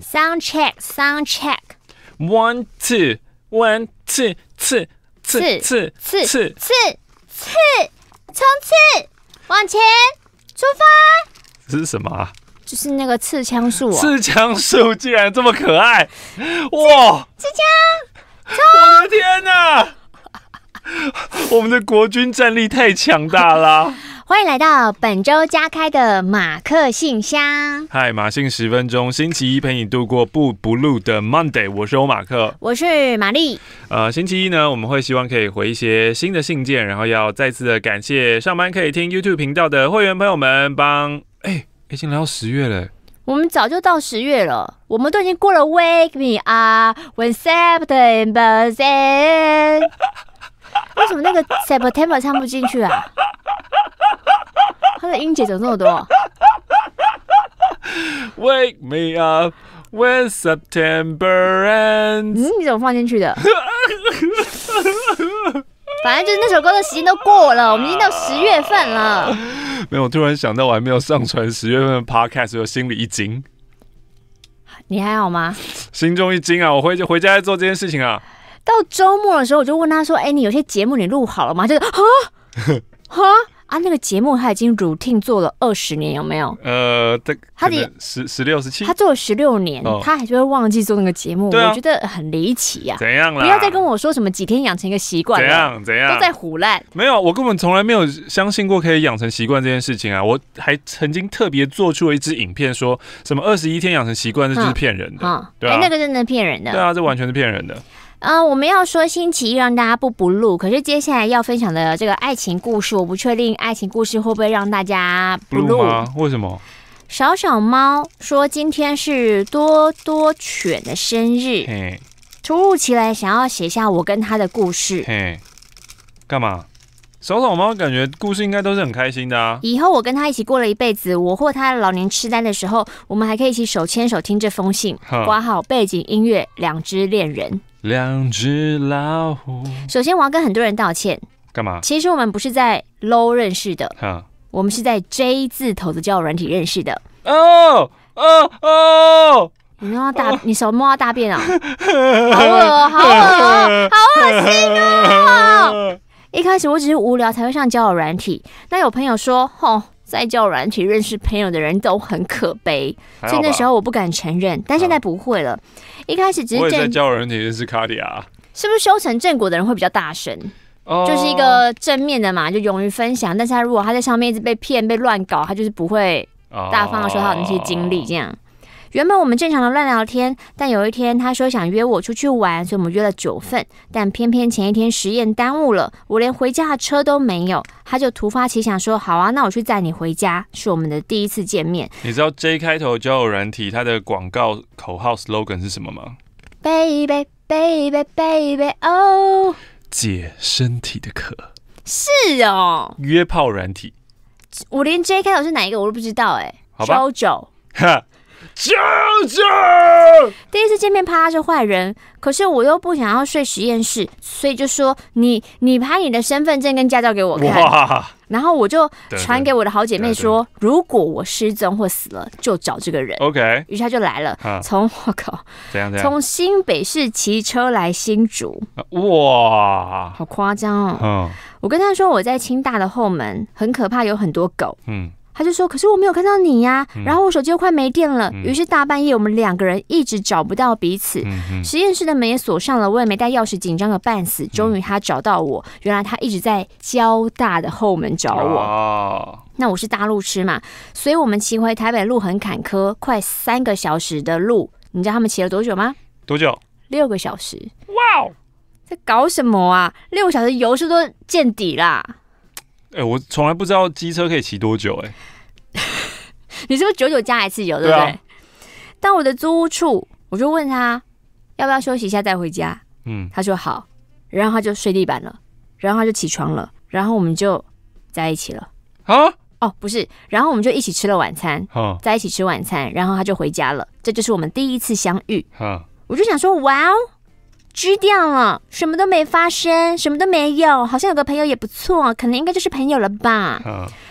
Sound check, sound check. One, two, one, two, two, two, two, two, two, two, two, 冲刺，往前，出发。这是什么？就是那个刺枪术。刺枪术竟然这么可爱，哇！刺枪，我的天哪！我们的国军战力太强大了。欢迎来到本周加开的马克信箱。嗨，马信十分钟，星期一陪你度过不不露的 Monday。我是欧马克，我是玛丽。呃，星期一呢，我们会希望可以回一些新的信件，然后要再次的感谢上班可以听 YouTube 频道的会员朋友们帮。哎，已经来到十月了，我们早就到十月了，我们都已经过了 Wake me up when September's in。为什么那个 September 唱不进去啊？他的音节怎么那么多？Wake me up when September ends。嗯，你怎么放进去的？反正就是那首歌的时间都过了，我们已经到十月份了。没有，突然想到我还没有上传十月份的 podcast，我心里一惊。你还好吗？心中一惊啊！我回回家再做这件事情啊。到周末的时候，我就问他说：“哎，你有些节目你录好了吗？”就是啊啊 啊！那个节目他已经 routine 做了二十年，有没有？呃，他的十十六十七，他做了十六年，他还就会忘记做那个节目，我觉得很离奇呀。怎样了？不要再跟我说什么几天养成一个习惯，怎样怎样都在胡乱。没有，我根本从来没有相信过可以养成习惯这件事情啊！我还曾经特别做出了一支影片，说什么二十一天养成习惯，这就是骗人的。对啊，那个真的骗人的。对啊，这完全是骗人的。啊，我们要说星期一让大家不不录。可是接下来要分享的这个爱情故事，我不确定爱情故事会不会让大家不录啊？为什么？小小猫说今天是多多犬的生日，突如其来想要写下我跟他的故事。嘿，干嘛？小草猫感觉故事应该都是很开心的啊！以后我跟他一起过了一辈子，我或他老年痴呆的时候，我们还可以一起手牵手听这封信，挂好背景音乐《两只恋人》。两只老虎。首先我要跟很多人道歉。干嘛？其实我们不是在 low 认识的，我们是在 J 字头的交友软体认识的。哦哦哦！你到大你手摸到大便啊！好冷，好冷，好恶心哦！一开始我只是无聊才会上交友软体，那有朋友说，吼，在交友软体认识朋友的人都很可悲，所以那时候我不敢承认，但现在不会了。一开始只是在交友软体认识卡地亚，是不是修成正果的人会比较大声？就是一个正面的嘛，就勇于分享。但是他如果他在上面一直被骗、被乱搞，他就是不会大方的说他那些经历这样。原本我们正常的乱聊天，但有一天他说想约我出去玩，所以我们约了九份。但偏偏前一天实验耽误了，我连回家的车都没有。他就突发奇想说：“好啊，那我去载你回家。”是我们的第一次见面。你知道 J 开头交友软体它的广告口号 slogan 是什么吗？Baby baby baby oh，解身体的渴。是哦。约炮软体。我连 J 开头是哪一个我都不知道哎。好吧。好久。哈。救救！第一次见面怕他是坏人，可是我又不想要睡实验室，所以就说你你拍你的身份证跟驾照给我看，然后我就传给我的好姐妹说，如果我失踪或死了，就找这个人。OK，于是他就来了，从我靠，怎样怎样，从新北市骑车来新竹，哇，好夸张哦。嗯，我跟他说我在清大的后门，很可怕，有很多狗。嗯。他就说：“可是我没有看到你呀，然后我手机又快没电了。于是大半夜我们两个人一直找不到彼此，实验室的门也锁上了，我也没带钥匙，紧张个半死。终于他找到我，原来他一直在交大的后门找我。那我是大陆痴嘛，所以我们骑回台北路很坎坷，快三个小时的路。你知道他们骑了多久吗？多久？六个小时。哇哦！在搞什么啊？六个小时油是都见底啦。”哎，我从来不知道机车可以骑多久哎！你是不是九九加一次九对不对？到我的租屋处，我就问他要不要休息一下再回家，嗯，他说好，然后他就睡地板了，然后他就起床了，然后我们就在一起了啊？哦，不是，然后我们就一起吃了晚餐，在一起吃晚餐，然后他就回家了，这就是我们第一次相遇，我就想说哇哦！支掉了，什么都没发生，什么都没有，好像有个朋友也不错，可能应该就是朋友了吧。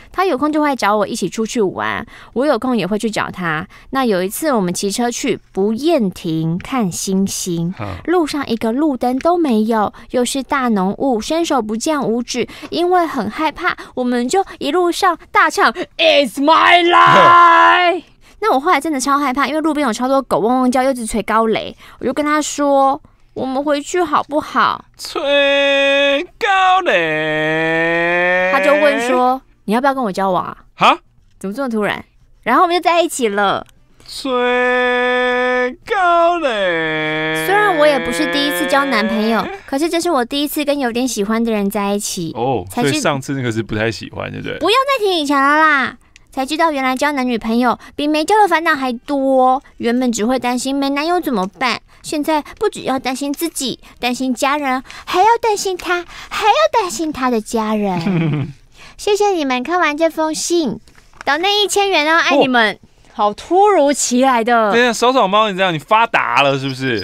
他有空就会找我一起出去玩，我有空也会去找他。那有一次我们骑车去不夜亭看星星，路上一个路灯都没有，又是大浓雾，伸手不见五指，因为很害怕，我们就一路上大唱 It's my life。那我后来真的超害怕，因为路边有超多狗汪汪叫，又直吹高雷，我就跟他说。我们回去好不好？吹高嘞！他就问说：“你要不要跟我交往啊？”哈？怎么这么突然？然后我们就在一起了。吹高嘞！虽然我也不是第一次交男朋友，可是这是我第一次跟有点喜欢的人在一起。哦，所以上次那个是不太喜欢，对不对？不要再提以前了啦！才知道原来交男女朋友比没交的烦恼还多。原本只会担心没男友怎么办，现在不只要担心自己，担心家人，还要担心他，还要担心他的家人。谢谢你们看完这封信，等那一千元哦，爱你们。好突如其来的，对呀，扫扫猫，你这样你发达了是不是？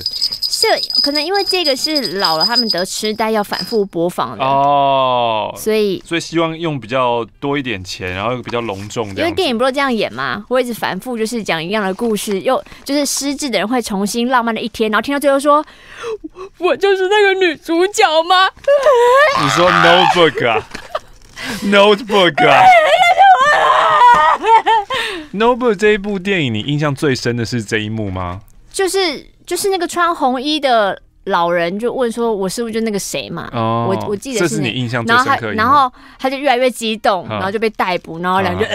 是可能因为这个是老了，他们得痴呆要反复播放的哦，所以所以希望用比较多一点钱，然后比较隆重。的。因为电影不都这样演吗？我一直反复就是讲一样的故事，又就是失智的人会重新浪漫的一天，然后听到最后说：“我就是那个女主角吗？”你说《Notebook》《啊 Notebook》《啊。《Notebook》这一部电影，你印象最深的是这一幕吗？就是就是那个穿红衣的老人就问说：“我师傅就那个谁嘛？”哦，我我记得这是你印象。然后然后他就越来越激动，然后就被逮捕，然后两人，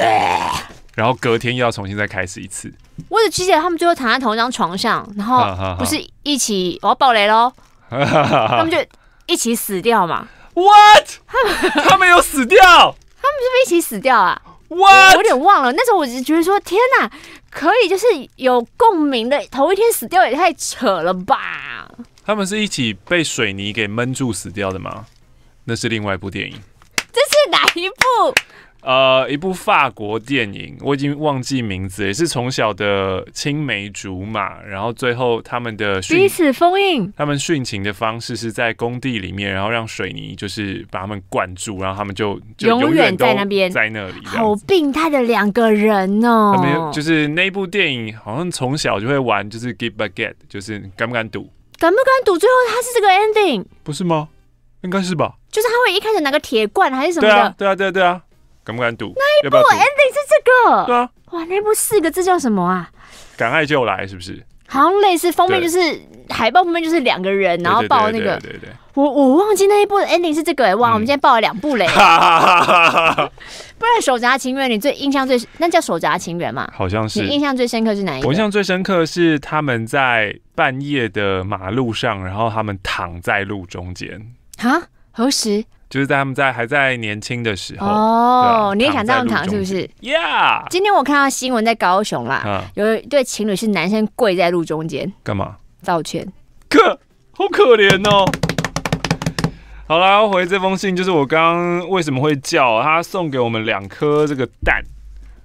然后隔天又要重新再开始一次。我只记得他们最后躺在同一张床上，然后不是一起我要爆雷喽，他们就一起死掉嘛？What？他们他们有死掉？他们是不是一起死掉啊？我有点忘了，那时候我只觉得说，天哪，可以就是有共鸣的。头一天死掉也太扯了吧？他们是一起被水泥给闷住死掉的吗？那是另外一部电影。这是哪一部？呃，一部法国电影，我已经忘记名字，也是从小的青梅竹马，然后最后他们的彼此封印，他们殉情的方式是在工地里面，然后让水泥就是把他们灌住，然后他们就永远在那边，在那里，好病态的两个人哦。他们就是那部电影，好像从小就会玩，就是 give a get，就是敢不敢赌，敢不敢赌？最后他是这个 ending，不是吗？应该是吧？就是他会一开始拿个铁罐还是什么的，对啊，对啊，对啊，对啊。敢不敢赌？那一部 ending 是这个，对啊，哇，那一部四个字叫什么啊？敢爱就来，是不是？好像类似封面，就是海报，封面就是两个人，然后抱那个。对对。我我忘记那一部的 ending 是这个，哎、哇，我们今天报了两部嘞。不然手札情缘，你最印象最那叫手札情缘嘛？好像是。你印象最深刻是哪一部？印象最深刻是他们在半夜的马路上，然后他们躺在路中间。啊？何时？就是在他们在还在年轻的时候哦，你也想这样躺是不是？Yeah，今天我看到新闻在高雄啦，有一对情侣是男生跪在路中间干嘛道歉？可好可怜哦。好了，回这封信就是我刚为什么会叫他送给我们两颗这个蛋。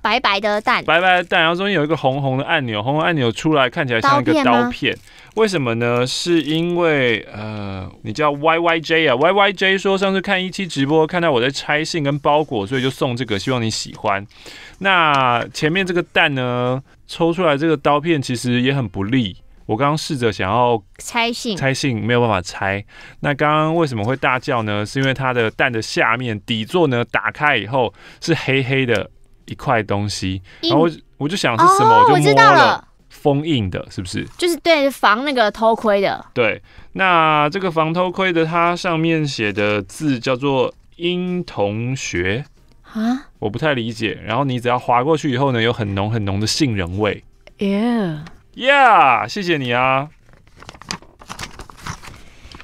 白白的蛋，白白的蛋，然后中间有一个红红的按钮，红红按钮出来看起来像一个刀片为什么呢？是因为呃，你叫 YYJ 啊，YYJ 说上次看一期直播，看到我在拆信跟包裹，所以就送这个，希望你喜欢。那前面这个蛋呢，抽出来这个刀片其实也很不利。我刚刚试着想要拆信，拆信没有办法拆。那刚刚为什么会大叫呢？是因为它的蛋的下面底座呢打开以后是黑黑的。一块东西，然后我就想是什么，我就摸了，封印的，是不是？就是对防那个偷窥的，对。那这个防偷窥的，它上面写的字叫做“英同学”啊，我不太理解。然后你只要划过去以后呢，有很浓很浓的杏仁味。Yeah，Yeah，谢谢你啊。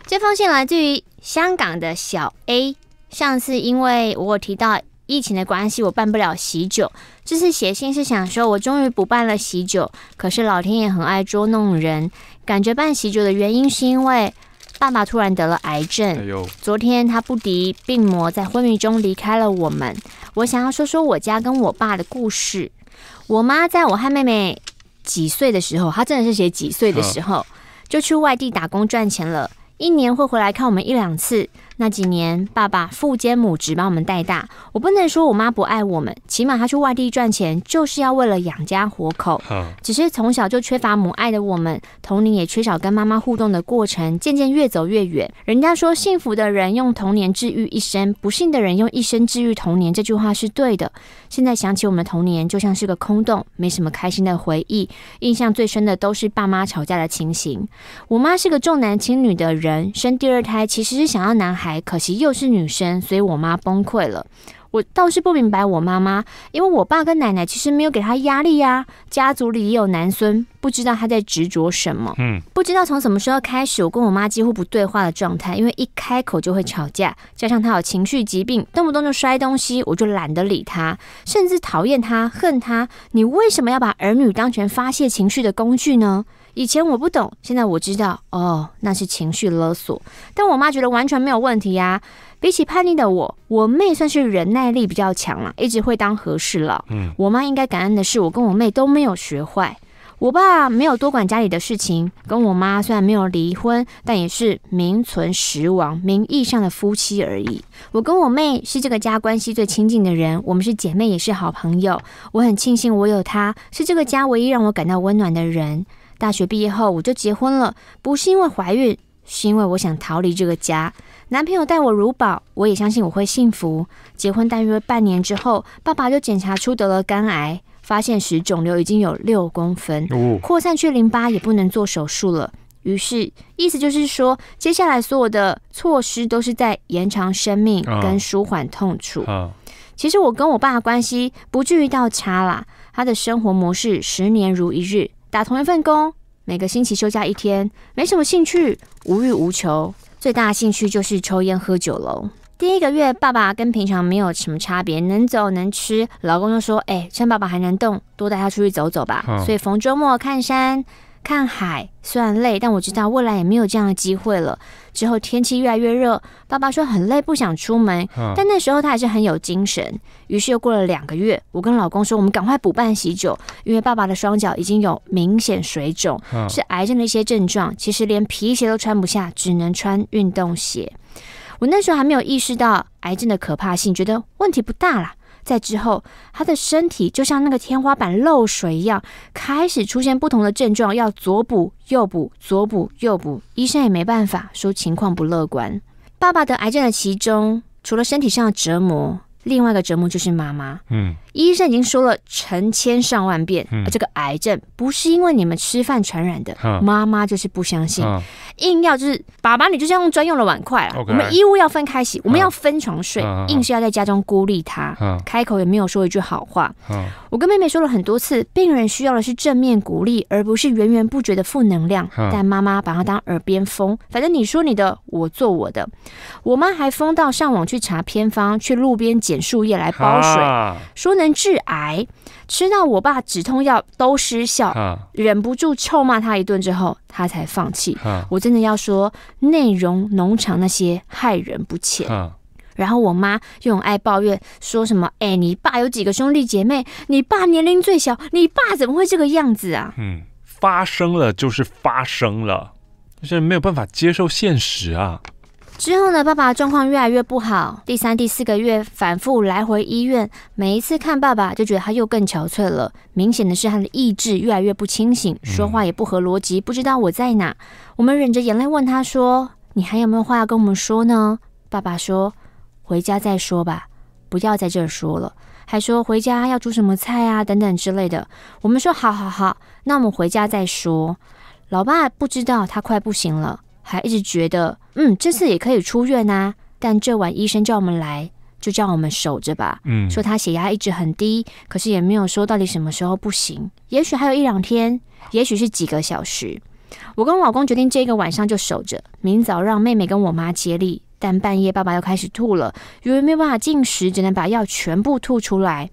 这封信来自于香港的小 A，像是因为我提到。疫情的关系，我办不了喜酒。这次写信是想说，我终于不办了喜酒。可是老天爷很爱捉弄人，感觉办喜酒的原因是因为爸爸突然得了癌症。昨天他不敌病魔，在昏迷中离开了我们。我想要说说我家跟我爸的故事。我妈在我和妹妹几岁的时候，她真的是写几岁的时候，就去外地打工赚钱了，一年会回来看我们一两次。那几年，爸爸父兼母职帮我们带大。我不能说我妈不爱我们，起码她去外地赚钱就是要为了养家活口。只是从小就缺乏母爱的我们，童年也缺少跟妈妈互动的过程，渐渐越走越远。人家说，幸福的人用童年治愈一生，不幸的人用一生治愈童年。这句话是对的。现在想起我们童年，就像是个空洞，没什么开心的回忆。印象最深的都是爸妈吵架的情形。我妈是个重男轻女的人，生第二胎其实是想要男孩。可惜又是女生，所以我妈崩溃了。我倒是不明白我妈妈，因为我爸跟奶奶其实没有给她压力呀。家族里也有男孙，不知道他在执着什么。嗯，不知道从什么时候开始，我跟我妈几乎不对话的状态，因为一开口就会吵架，加上她有情绪疾病，动不动就摔东西，我就懒得理她，甚至讨厌她、恨她。你为什么要把儿女当成发泄情绪的工具呢？以前我不懂，现在我知道哦，那是情绪勒索。但我妈觉得完全没有问题呀。比起叛逆的我，我妹算是忍耐力比较强了，一直会当和事佬。嗯，我妈应该感恩的是，我跟我妹都没有学坏。我爸没有多管家里的事情，跟我妈虽然没有离婚，但也是名存实亡，名义上的夫妻而已。我跟我妹是这个家关系最亲近的人，我们是姐妹，也是好朋友。我很庆幸我有她，是这个家唯一让我感到温暖的人。大学毕业后我就结婚了，不是因为怀孕，是因为我想逃离这个家。男朋友待我如宝，我也相信我会幸福。结婚大约半年之后，爸爸就检查出得了肝癌，发现时肿瘤已经有六公分，扩散去淋巴也不能做手术了。于是，意思就是说，接下来所有的措施都是在延长生命跟舒缓痛楚。其实我跟我爸的关系不至于到差啦，他的生活模式十年如一日。打同一份工，每个星期休假一天，没什么兴趣，无欲无求，最大的兴趣就是抽烟喝酒喽。第一个月，爸爸跟平常没有什么差别，能走能吃，老公就说：“哎，趁爸爸还能动，多带他出去走走吧。”所以逢周末看山。看海虽然累，但我知道未来也没有这样的机会了。之后天气越来越热，爸爸说很累，不想出门。但那时候他还是很有精神。于是又过了两个月，我跟老公说，我们赶快补办喜酒，因为爸爸的双脚已经有明显水肿，是癌症的一些症状。其实连皮鞋都穿不下，只能穿运动鞋。我那时候还没有意识到癌症的可怕性，觉得问题不大啦。在之后，他的身体就像那个天花板漏水一样，开始出现不同的症状，要左补右补，左补右补，医生也没办法，说情况不乐观。爸爸得癌症的其中，除了身体上的折磨，另外一个折磨就是妈妈，嗯。医生已经说了成千上万遍，这个癌症不是因为你们吃饭传染的。妈妈就是不相信，硬要就是爸爸，你就要用专用的碗筷啊。我们衣物要分开洗，我们要分床睡，硬是要在家中孤立他。开口也没有说一句好话。我跟妹妹说了很多次，病人需要的是正面鼓励，而不是源源不绝的负能量。但妈妈把它当耳边风，反正你说你的，我做我的。我妈还疯到上网去查偏方，去路边捡树叶来煲水，说能。致癌，吃到我爸止痛药都失效，忍不住臭骂他一顿之后，他才放弃。我真的要说内容农场那些害人不浅。然后我妈又很爱抱怨，说什么：“哎，你爸有几个兄弟姐妹？你爸年龄最小，你爸怎么会这个样子啊？”嗯，发生了就是发生了，就是没有办法接受现实啊。之后呢，爸爸状况越来越不好。第三、第四个月，反复来回医院，每一次看爸爸，就觉得他又更憔悴了。明显的是，他的意志越来越不清醒，说话也不合逻辑，不知道我在哪。我们忍着眼泪问他说：“你还有没有话要跟我们说呢？”爸爸说：“回家再说吧，不要在这儿说了。”还说回家要煮什么菜啊，等等之类的。我们说：“好好好，那我们回家再说。”老爸不知道他快不行了。还一直觉得，嗯，这次也可以出院呐。但这晚医生叫我们来，就叫我们守着吧。嗯，说他血压一直很低，可是也没有说到底什么时候不行。也许还有一两天，也许是几个小时。我跟老公决定，这个晚上就守着，明早让妹妹跟我妈接力。但半夜爸爸又开始吐了，因为没有办法进食，只能把药全部吐出来。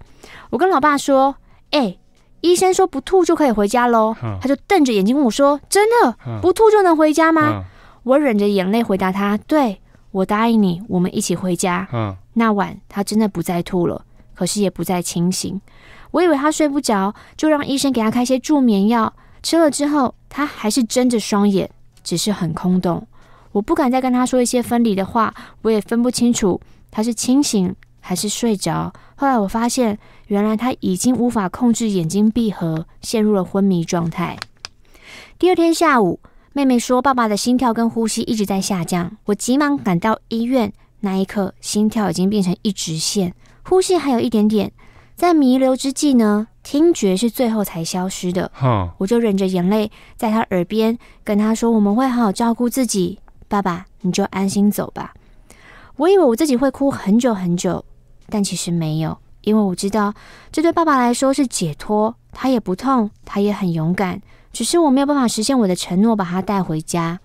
我跟老爸说：“哎，医生说不吐就可以回家喽。”他就瞪着眼睛跟我说：“真的，不吐就能回家吗？”我忍着眼泪回答他：“对我答应你，我们一起回家。”嗯，那晚他真的不再吐了，可是也不再清醒。我以为他睡不着，就让医生给他开些助眠药。吃了之后，他还是睁着双眼，只是很空洞。我不敢再跟他说一些分离的话，我也分不清楚他是清醒还是睡着。后来我发现，原来他已经无法控制眼睛闭合，陷入了昏迷状态。第二天下午。妹妹说：“爸爸的心跳跟呼吸一直在下降。”我急忙赶到医院，那一刻心跳已经变成一直线，呼吸还有一点点。在弥留之际呢，听觉是最后才消失的。我就忍着眼泪，在他耳边跟他说：“我们会好好照顾自己，爸爸，你就安心走吧。”我以为我自己会哭很久很久，但其实没有，因为我知道这对爸爸来说是解脱，他也不痛，他也很勇敢。只是我没有办法实现我的承诺，把他带回家。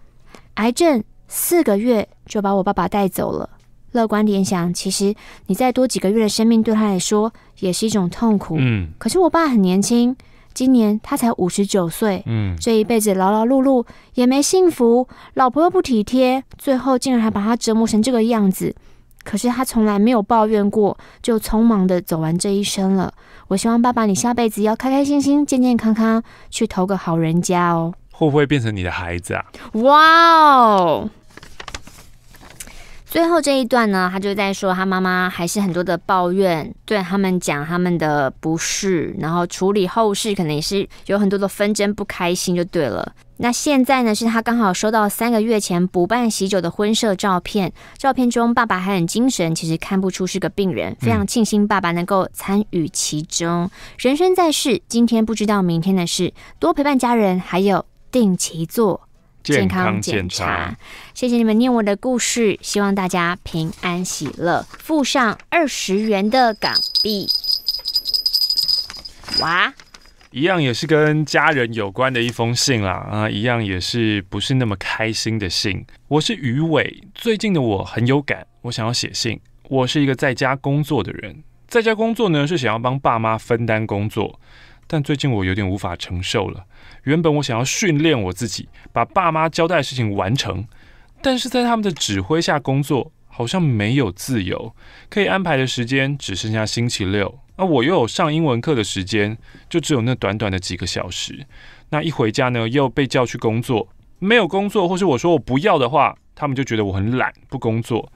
癌症四个月就把我爸爸带走了。乐观点想，其实你再多几个月的生命对他来说也是一种痛苦。嗯。可是我爸很年轻，今年他才五十九岁。嗯。这一辈子劳劳碌碌，也没幸福，老婆又不体贴，最后竟然还把他折磨成这个样子。可是他从来没有抱怨过，就匆忙的走完这一生了。我希望爸爸，你下辈子要开开心心、健健康康去投个好人家哦。会不会变成你的孩子啊？哇哦！最后这一段呢，他就在说他妈妈还是很多的抱怨，对他们讲他们的不适，然后处理后事，可能也是有很多的纷争，不开心就对了。那现在呢？是他刚好收到三个月前补办喜酒的婚摄照片，照片中爸爸还很精神，其实看不出是个病人，非常庆幸爸爸能够参与其中。人生在世，今天不知道明天的事，多陪伴家人，还有定期做健康检查。谢谢你们念我的故事，希望大家平安喜乐。附上二十元的港币。哇！一样也是跟家人有关的一封信啦，啊，一样也是不是那么开心的信。我是余伟，最近的我很有感，我想要写信。我是一个在家工作的人，在家工作呢是想要帮爸妈分担工作，但最近我有点无法承受了。原本我想要训练我自己，把爸妈交代的事情完成，但是在他们的指挥下工作。好像没有自由，可以安排的时间只剩下星期六。那我又有上英文课的时间，就只有那短短的几个小时。那一回家呢，又被叫去工作。没有工作，或是我说我不要的话，他们就觉得我很懒，不工作。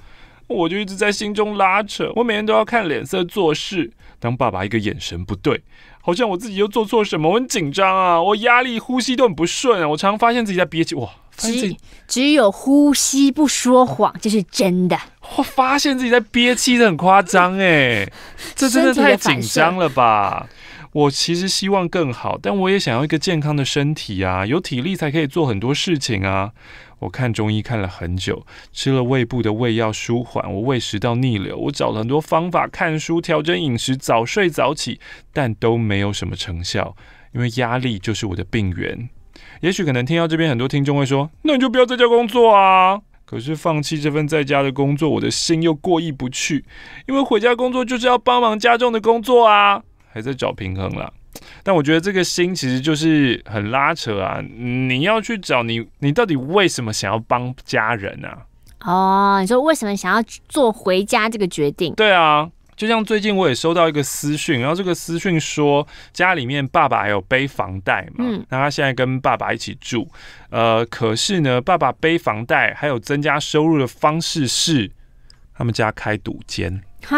我就一直在心中拉扯，我每天都要看脸色做事。当爸爸一个眼神不对，好像我自己又做错什么，我很紧张啊，我压力、呼吸都很不顺啊。我常常发现自己在憋气，哇！只只有呼吸不说谎，这是真的。我发现自己在憋气的很夸张，哎，这真的太紧张了吧？我其实希望更好，但我也想要一个健康的身体啊，有体力才可以做很多事情啊。我看中医看了很久，吃了胃部的胃药舒缓，我胃食道逆流，我找了很多方法看书、调整饮食、早睡早起，但都没有什么成效，因为压力就是我的病源。也许可能听到这边很多听众会说，那你就不要在家工作啊？可是放弃这份在家的工作，我的心又过意不去，因为回家工作就是要帮忙家中的工作啊，还在找平衡了。但我觉得这个心其实就是很拉扯啊！你要去找你，你到底为什么想要帮家人啊？哦，你说为什么想要做回家这个决定？对啊，就像最近我也收到一个私讯，然后这个私讯说家里面爸爸还有背房贷嘛，嗯，那他现在跟爸爸一起住，呃，可是呢，爸爸背房贷还有增加收入的方式是他们家开赌间哈。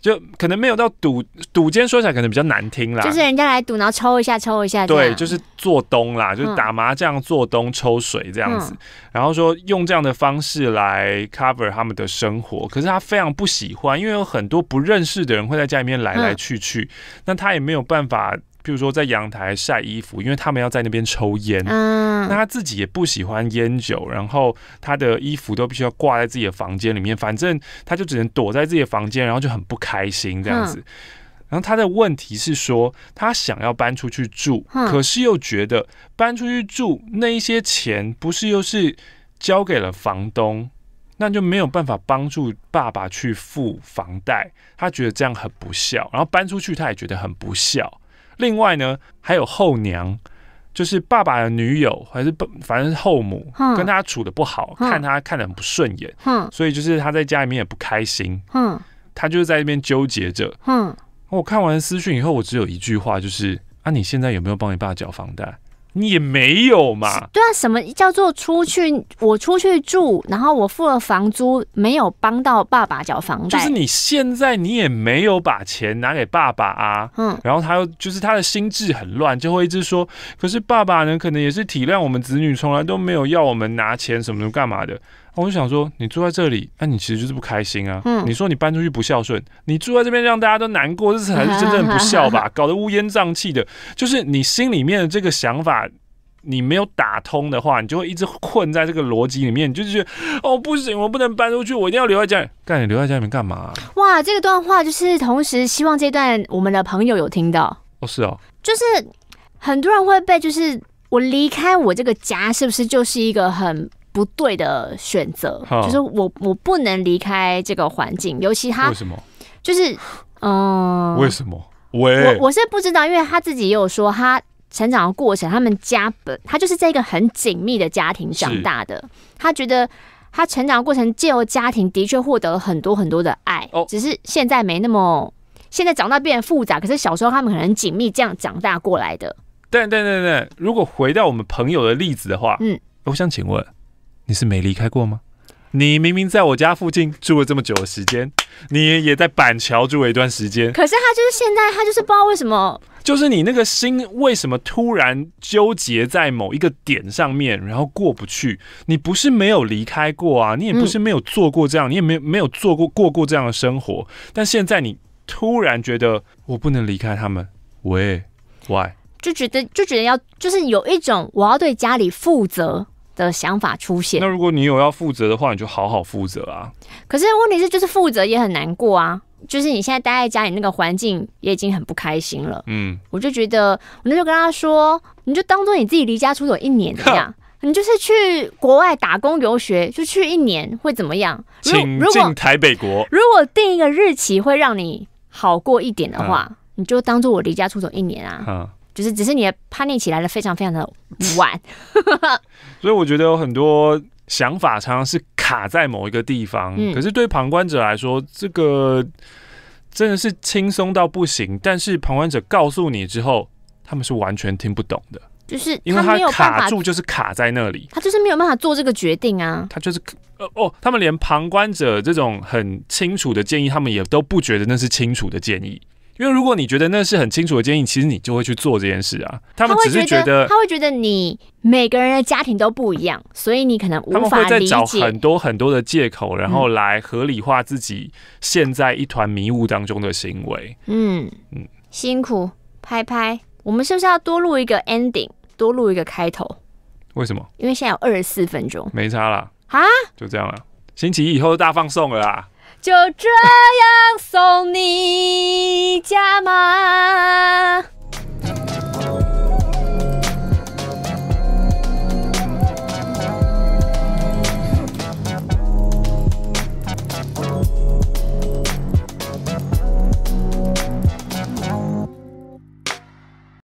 就可能没有到赌赌尖说起来可能比较难听啦，就是人家来赌，然后抽一下抽一下，对，就是做东啦，就打麻将做东抽水这样子，然后说用这样的方式来 cover 他们的生活，可是他非常不喜欢，因为有很多不认识的人会在家里面来来去去，那他也没有办法。譬如说在阳台晒衣服，因为他们要在那边抽烟。嗯，那他自己也不喜欢烟酒，然后他的衣服都必须要挂在自己的房间里面，反正他就只能躲在自己的房间，然后就很不开心这样子。然后他的问题是说，他想要搬出去住，可是又觉得搬出去住那一些钱不是又是交给了房东，那就没有办法帮助爸爸去付房贷。他觉得这样很不孝，然后搬出去他也觉得很不孝。另外呢，还有后娘，就是爸爸的女友，还是反正是后母，跟他处的不好，看他看的很不顺眼，嗯，所以就是他在家里面也不开心，嗯，他就是在那边纠结着，嗯，我看完私讯以后，我只有一句话，就是啊，你现在有没有帮你爸缴房贷？你也没有嘛？对啊，什么叫做出去？我出去住，然后我付了房租，没有帮到爸爸缴房贷。就是你现在你也没有把钱拿给爸爸啊。嗯，然后他又就是他的心智很乱，就会一直说。可是爸爸呢，可能也是体谅我们子女，从来都没有要我们拿钱什么干嘛的。我就想说，你住在这里，那你其实就是不开心啊。你说你搬出去不孝顺，你住在这边让大家都难过，这才是真正不孝吧？搞得乌烟瘴气的，就是你心里面的这个想法，你没有打通的话，你就会一直困在这个逻辑里面，你就觉得哦不行，我不能搬出去，我一定要留在家里。干，你留在家里面干嘛？哇，这个段话就是同时希望这段我们的朋友有听到哦，是哦，就是很多人会被，就是我离开我这个家，是不是就是一个很。不对的选择，就是我我不能离开这个环境，尤其他为什么？就是嗯，为什么？我我我是不知道，因为他自己也有说他成长的过程，他们家本他就是在一个很紧密的家庭长大的，他觉得他成长过程借由家庭的确获得了很多很多的爱，只是现在没那么现在长大变得复杂，可是小时候他们可能紧密这样长大过来的。对对对对，如果回到我们朋友的例子的话，嗯，我想请问。你是没离开过吗？你明明在我家附近住了这么久的时间，你也在板桥住了一段时间。可是他就是现在，他就是不知道为什么。就是你那个心为什么突然纠结在某一个点上面，然后过不去？你不是没有离开过啊，你也不是没有做过这样，你也没没有做过过过这样的生活。但现在你突然觉得我不能离开他们，喂，why？就觉得就觉得要就是有一种我要对家里负责。的想法出现。那如果你有要负责的话，你就好好负责啊。可是问题是，就是负责也很难过啊。就是你现在待在家里那个环境也已经很不开心了。嗯，我就觉得，我那就跟他说，你就当做你自己离家出走一年这样？你就是去国外打工游学，就去一年会怎么样？请进台北国。如果定一个日期会让你好过一点的话，你就当做我离家出走一年啊。嗯。就是，只是你的叛逆起来的非常非常的晚，所以我觉得有很多想法常常是卡在某一个地方。可是对旁观者来说，这个真的是轻松到不行。但是旁观者告诉你之后，他们是完全听不懂的，就是因为他卡住，就是卡在那里，他就是没有办法做这个决定啊。他就是呃哦，他们连旁观者这种很清楚的建议，他们也都不觉得那是清楚的建议。因为如果你觉得那是很清楚的建议，其实你就会去做这件事啊。他们只是觉得他会觉得你每个人的家庭都不一样，所以你可能无法理解。在找很多很多的借口，然后来合理化自己陷在一团迷雾当中的行为。嗯嗯，辛苦拍拍，我们是不是要多录一个 ending，多录一个开头？为什么？因为现在有二十四分钟，没差啦。啊？就这样了。星期一以后大放送了啊！就这样送你家吗？